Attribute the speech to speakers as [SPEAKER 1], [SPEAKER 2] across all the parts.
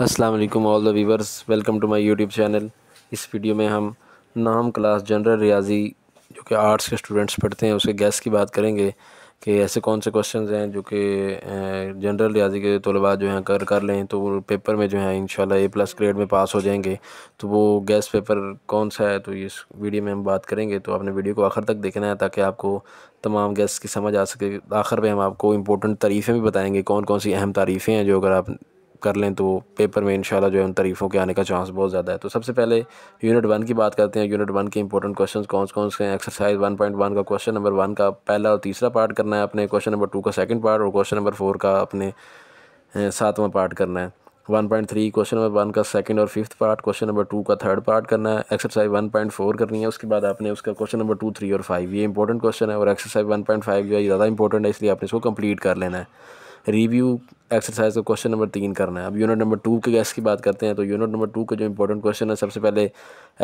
[SPEAKER 1] अस्सलाम वालेकुम all the viewers welcome to my YouTube channel इस वीडियो में हम नाम क्लास जनरल रियाजी जो कि आर्ट्स के स्टूडेंट्स पढ़ते हैं उसके गैस की बात करेंगे कि ऐसे कौन से क्वेश्चन हैं जो कि जनरल रियाजी के तलबा जो हैं कर कर लें तो वो पेपर में जो है इन ए प्लस ग्रेड में पास हो जाएंगे तो वो गैस पेपर कौन सा है तो इस वीडियो में हम बात करेंगे तो आपने वीडियो को आखिर तक देखना है ताकि आपको तमाम गैस की समझ आ सके आखिर में हम आपको इम्पोर्टेंट तारीफ़ें भी बताएँगे कौन कौन सी अहम तारीफ़ें हैं जो अगर आप कर लें तो पेपर में इंशाल्लाह जो है उन तारीफ़ों के आने का चांस बहुत ज़्यादा है तो सबसे पहले यूनिट वन की बात करते हैं यूनिट वन के इंपॉर्टेंट क्वेश्चन कौन कौन से हैं एक्सरसाइज वन पॉइंट वन का क्वेश्चन नंबर वन का पहला और तीसरा पार्ट करना है अपने क्वेश्चन नंबर टू का सेकेंड पार्ट और क्वेश्चन नंबर फोर का अपने सातवां पार्ट करना है one point three question number one का सेकंड और fifth part question number two का थर्ड पार्ट करना है एक्सरसाइज वन पॉइंट फोर करनी है उसके बाद आपने उसका क्वेश्चन नंबर टू थ्री और फाइव ये इंपॉर्टेंट क्वेश्चन है और एक्सरसाइज वन पॉइंट फाइव जो है ज़्यादा इंपॉर्टेंट है इसलिए आपने इसको कंप्लीट कर लेना है रिव्यू एक्सरसाइज का क्वेश्चन नंबर तीन करना है अब यूनिट नंबर टू के गैस की बात करते हैं तो यूनिट नंबर टू का जो इंपॉर्टेंट क्वेश्चन है सबसे पहले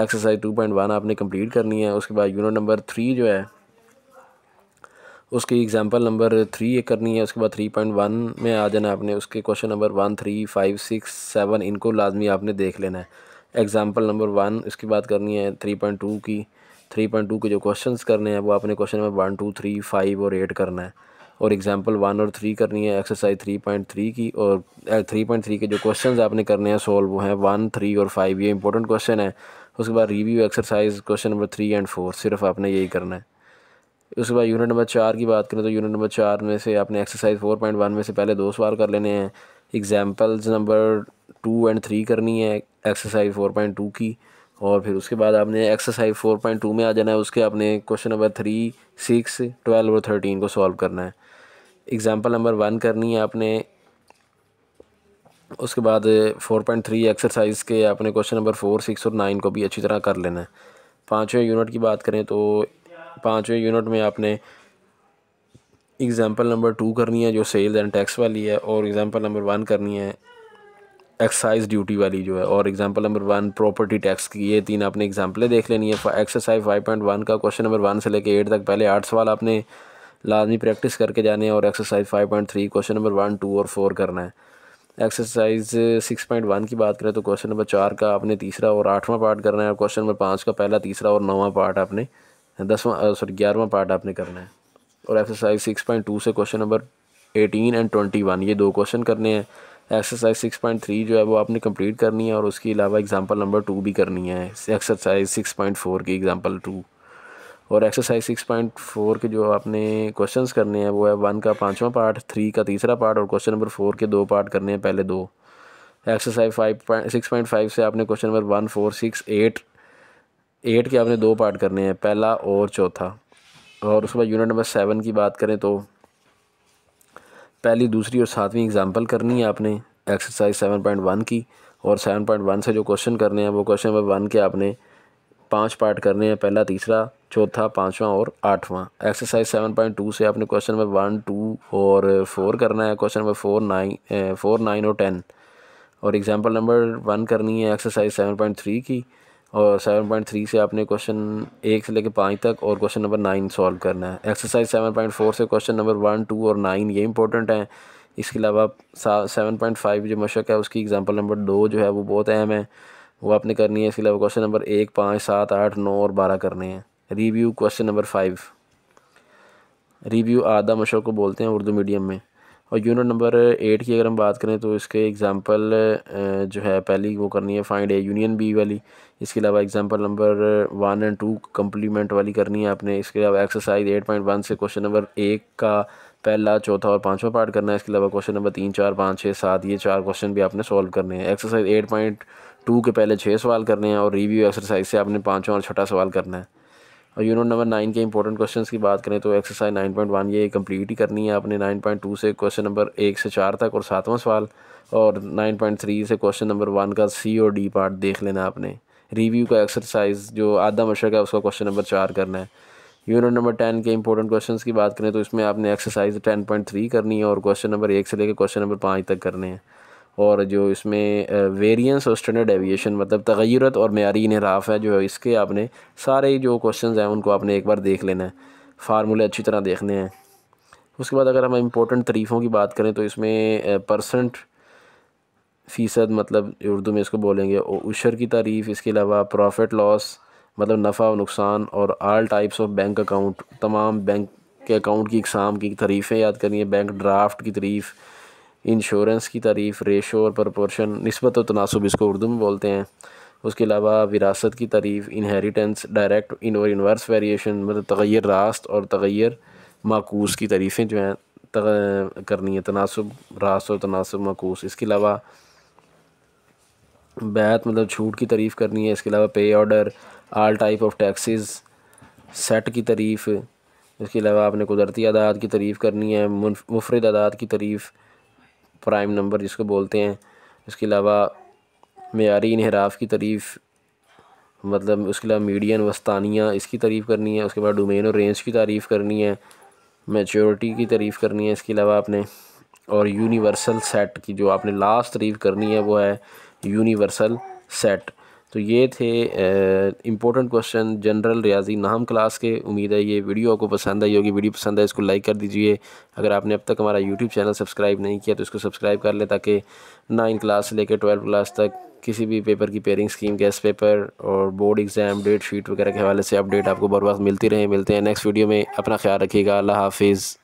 [SPEAKER 1] एक्सरसाइज टू पॉइंट वन आपने कंप्लीट करनी है उसके बाद यूनिट नंबर थ्री जो है उसकी एग्जांपल नंबर थ्री करनी है उसके बाद थ्री पॉइंट वन में आ जाना आपने उसके question number one three five six seven इनको लाजमी आपने देख लेना है एग्ज़ाम्पल नंबर वन इसकी बात करनी है थ्री पॉइंट टू की थ्री पॉइंट टू के जो क्वेश्चन करने हैं वो आपने question number one two three five और एट करना है और एग्ज़ाम्पल वन और थ्री करनी है एक्सरसाइज थ्री पॉइंट थ्री की और थ्री पॉइंट थ्री के जो क्वेश्चन आपने करने हैं सॉल्व वो हैं वन थ्री और फाइव ये इंपॉर्टेंट क्वेश्चन है उसके बाद review exercise question number three and four सिर्फ आपने यही करना है उसके बाद यूनिट नंबर चार की बात करें तो यूनिट नंबर चार में से आपने एक्सरसाइज फोर पॉइंट वन में से पहले दो सवाल कर लेने हैं examples number two and three करनी है एक्सरसाइज फोर पॉइंट टू की और फिर उसके बाद आपने एक्सरसाइज फोर पॉइंट टू में आ जाना है उसके आपने question number three six twelve और थर्टीन को सॉल्व करना है एग्ज़ाम्पल नंबर वन करनी है आपने उसके बाद फोर पॉइंट थ्री एक्सरसाइज के आपने क्वेश्चन नंबर फोर सिक्स और नाइन को भी अच्छी तरह कर लेना है पाँचवें यूनिट की बात करें तो पाँचवें यूनिट में आपने एग्ज़ाम्पल नंबर टू करनी है जो सेल्स एंड टैक्स वाली है और एग्ज़ाम्पल नंबर वन करनी है एक्साइज ड्यूटी वाली जो है और example number one property tax की ये तीन आपने एग्जाम्पलें देख लेनी है एक्सरसाइज फाइव पॉइंट वन का क्वेश्चन नंबर वन से लेकर एट तक पहले आठ सवाल आपने लाजमी प्रैक्टिस करके जाने और exercise five point three question number one two और फोर करना है एक्सरसाइज सिक्स पॉइंट वन की बात करें तो क्वेश्चन नंबर चार का आपने तीसरा और आठवां पार्ट करना है और क्वेश्चन नंबर पाँच का पहला तीसरा और नौवां पार्ट आपने दसवां सॉरी ग्यारहवां पार्ट आपने करना है और एक्सरसाइज सिक्स पॉइंट टू से question number eighteen and twenty one ये दो क्वेश्चन करने हैं एक्सरसाइज सिक्स पॉइंट थ्री जो है वो आपने कंप्लीट करनी है और उसके अलावा एग्ज़ाम्पल नंबर टू भी करनी है एक्सरसाइज सिक्स पॉइंट फोर की एग्ज़ाम्पल टू और एक्सरसाइज सिक्स पॉइंट फोर के जो आपने क्वेश्चंस करने हैं वो है वन का पाँचवा पार्ट थ्री का तीसरा पार्ट और क्वेश्चन नंबर फोर के दो पार्ट करने हैं पहले दो exercise five point six point five से आपने question number one four six eight eight के आपने दो पार्ट करने हैं पहला और चौथा और उसके बाद यूनिट नंबर सेवन की बात करें तो पहली दूसरी और सातवीं एग्ज़ाम्पल करनी है आपने एक्सरसाइज सेवन पॉइंट वन की और सेवन पॉइंट वन से जो क्वेश्चन करने हैं वो क्वेश्चन नंबर वन के आपने पांच पार्ट करने हैं पहला तीसरा चौथा पांचवा और आठवां एक्सरसाइज सेवन पॉइंट टू से आपने क्वेश्चन नंबर वन टू और फोर करना है question number four nine four nine और टेन और एग्जाम्पल नंबर वन करनी है एक्सरसाइज सेवन पॉइंट थ्री की और सेवन पॉइंट थ्री से आपने क्वेश्चन एक से लेकर पाँच तक और क्वेश्चन नंबर नाइन सॉल्व करना है एक्सरसाइज सेवन पॉइंट फोर से क्वेश्चन नंबर वन टू और नाइन ये इंपॉर्टेंट हैं इसके अलावा सेवन पॉइंट फाइव जो मशक है उसकी एग्ज़ाम्पल नंबर दो जो है वो बहुत अहम है वो आपने करनी है इसके अलावा क्वेश्चन नंबर एक पाँच सात आठ नौ और बारह करने हैं review question number five review आधा मशों को बोलते हैं उर्दू मीडियम में और यूनिट नंबर एट की अगर हम बात करें तो इसके एग्ज़ाम्पल जो है पहली वो करनी है फाइंड ए यूनियन बी वाली इसके अलावा example number one and two complement वाली करनी है आपने इसके अलावा एक्सरसाइज एट पॉइंट वन से क्वेश्चन नंबर एक का पहला चौथा और पाँचवा पार्ट करना है इसके अलावा क्वेश्चन नंबर तीन चार पाँच छः सात ये चार क्वेश्चन भी आपने सॉल्व करने हैं एक्सरसाइज एट पॉइंट टू के पहले छः सवाल करने हैं और रिव्यू एक्सरसाइज से आपने पाँचों और छठा सवाल करना है और यूनिट नंबर नाइन के इंपॉर्टेंट क्वेश्चंस की बात करें तो एक्सरसाइज नाइन पॉइंट वन ये कंप्लीट ही करनी है आपने नाइन पॉइंट टू से क्वेश्चन नंबर एक से चार तक और सातवां सवाल और नाइन पॉइंट थ्री से क्वेश्चन नंबर वन का सी और डी पार्ट देख लेना आपने रिव्यू का एक्सरसाइज जो आधा मशक है उसका क्वेश्चन नंबर चार करना है यूनिट नंबर टेन के इंपॉर्टेंट क्वेश्चन की बात करें तो इसमें आपने एक्सरसाइज टेन पॉइंट थ्री करनी है और क्वेश्चन नंबर एक से लेकर क्वेश्चन नंबर पाँच तक करने हैं और जो इसमें वेरिएंस और स्टैंडर्ड एविएशन मतलब तगैरत और मैारी इनहराफ है जो है इसके आपने सारे जो क्वेश्चन हैं उनको आपने एक बार देख लेना है फार्मूले अच्छी तरह देखने हैं उसके बाद अगर हम इम्पोर्टेंट तरीफ़ों की बात करें तो इसमें परसेंट फ़ीसद मतलब उर्दू में इसको बोलेंगे उशर की तारीफ़ इसके अलावा प्रॉफिट लॉस मतलब नफ़ा और नुकसान और all types of bank account तमाम बैंक के अकाउंट की इकसाम की तारीफ़ें याद करनी है बैंक ड्राफ्ट की तारीफ़ इंश्योरेंस की तारीफ़ रेशो और प्रपोर्शन नस्बत और तनासब इसको उर्दू में बोलते हैं उसके अलावा विरासत की तारीफ़ इनहेरिटेंस डायरेक्ट इन और इनवर्स वेरिएशन मतलब तगैर रास्त और तगैर माकूस की तारीफ़ें जो हैं करनी है तनासब रास्त और तनासब माकूस इसके अलावा बैत मतलब छूट की तारीफ़ करनी है इसके अलावा pay order all type of taxes सेट की तारीफ़ इसके अलावा आपने कुदरती आदात की तारीफ़ करनी है मुफरद अदाद की तारीफ़ प्राइम नंबर जिसको बोलते हैं इसके अलावा मैारी इनहराफ की तारीफ़ मतलब उसके अलावा मीडियन वस्तानिया इसकी तारीफ़ करनी है उसके बाद डोमेन और रेंज की तारीफ़ करनी है मेचोरिटी की तारीफ़ करनी है इसके अलावा आपने और यूनिवर्सल सेट की जो आपने लास्ट तारीफ़ करनी है वो है यूनिवर्सल सेट तो ये थे इंपॉर्टेंट क्वेश्चन जनरल रियाजी नाम क्लास के उम्मीद है ये वीडियो आपको पसंद आई होगी वीडियो पसंद है इसको लाइक कर दीजिए अगर आपने अब तक हमारा यूट्यूब चैनल सब्सक्राइब नहीं किया तो इसको सब्सक्राइब कर लें ताकि नाइन क्लास से लेकर ट्वेल्व क्लास तक किसी भी पेपर की पेयरिंग स्कीम गैस पेपर और बोर्ड एग्ज़ाम डेट शीट वगैरह के हवाले से अपडेट आपको बर वक्त मिलती रहे मिलते हैं नेक्स्ट वीडियो में अपना ख्याल रखिएगा अल्लाह हाफिज़